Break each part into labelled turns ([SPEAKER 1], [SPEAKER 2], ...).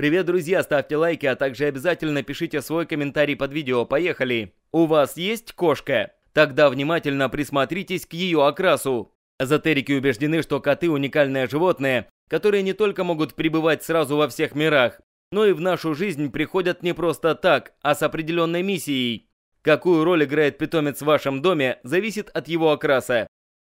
[SPEAKER 1] Привет, друзья, ставьте лайки, а также обязательно пишите свой комментарий под видео. Поехали! У вас есть кошка? Тогда внимательно присмотритесь к ее окрасу. Эзотерики убеждены, что коты – уникальное животное, которые не только могут пребывать сразу во всех мирах, но и в нашу жизнь приходят не просто так, а с определенной миссией. Какую роль играет питомец в вашем доме, зависит от его окраса.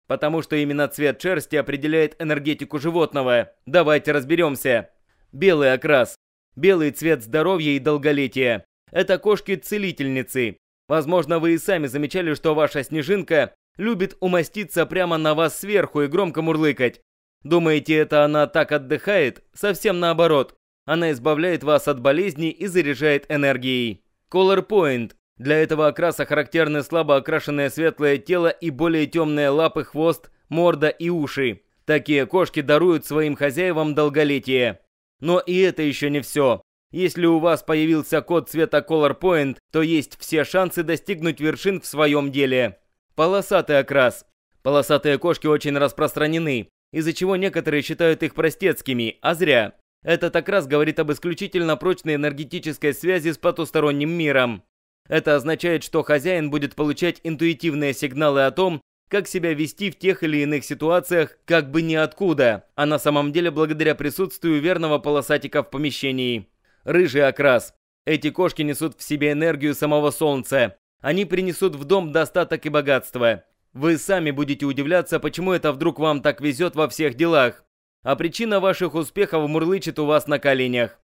[SPEAKER 1] Потому что именно цвет шерсти определяет энергетику животного. Давайте разберемся. Белый окрас. Белый цвет здоровья и долголетия. Это кошки-целительницы. Возможно, вы и сами замечали, что ваша снежинка любит умоститься прямо на вас сверху и громко мурлыкать. Думаете, это она так отдыхает? Совсем наоборот. Она избавляет вас от болезней и заряжает энергией. Color Point. Для этого окраса характерны слабо окрашенное светлое тело и более темные лапы, хвост, морда и уши. Такие кошки даруют своим хозяевам долголетие. Но и это еще не все. Если у вас появился код цвета Color Point, то есть все шансы достигнуть вершин в своем деле. Полосатый окрас. Полосатые кошки очень распространены, из-за чего некоторые считают их простецкими, а зря. Этот окрас говорит об исключительно прочной энергетической связи с потусторонним миром. Это означает, что хозяин будет получать интуитивные сигналы о том, как себя вести в тех или иных ситуациях как бы ниоткуда, а на самом деле благодаря присутствию верного полосатика в помещении. Рыжий окрас. Эти кошки несут в себе энергию самого солнца. Они принесут в дом достаток и богатство. Вы сами будете удивляться, почему это вдруг вам так везет во всех делах. А причина ваших успехов мурлычет у вас на коленях.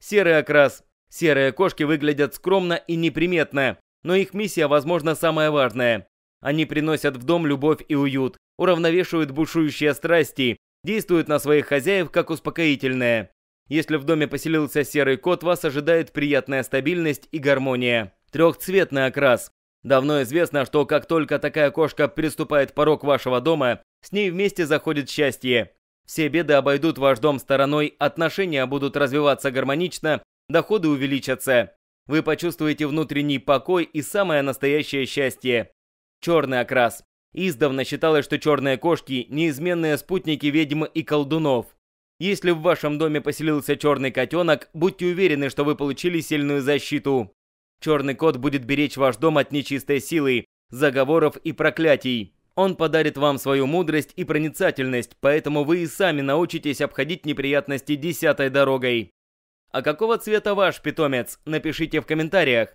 [SPEAKER 1] Серый окрас. Серые кошки выглядят скромно и неприметно, но их миссия, возможно, самая важная. Они приносят в дом любовь и уют, уравновешивают бушующие страсти, действуют на своих хозяев как успокоительное. Если в доме поселился серый кот, вас ожидает приятная стабильность и гармония. Трехцветный окрас. Давно известно, что как только такая кошка приступает порог вашего дома, с ней вместе заходит счастье. Все беды обойдут ваш дом стороной, отношения будут развиваться гармонично, доходы увеличатся. Вы почувствуете внутренний покой и самое настоящее счастье черный окрас. Издавна считалось, что черные кошки – неизменные спутники ведьм и колдунов. Если в вашем доме поселился черный котенок, будьте уверены, что вы получили сильную защиту. Черный кот будет беречь ваш дом от нечистой силы, заговоров и проклятий. Он подарит вам свою мудрость и проницательность, поэтому вы и сами научитесь обходить неприятности десятой дорогой. А какого цвета ваш питомец? Напишите в комментариях.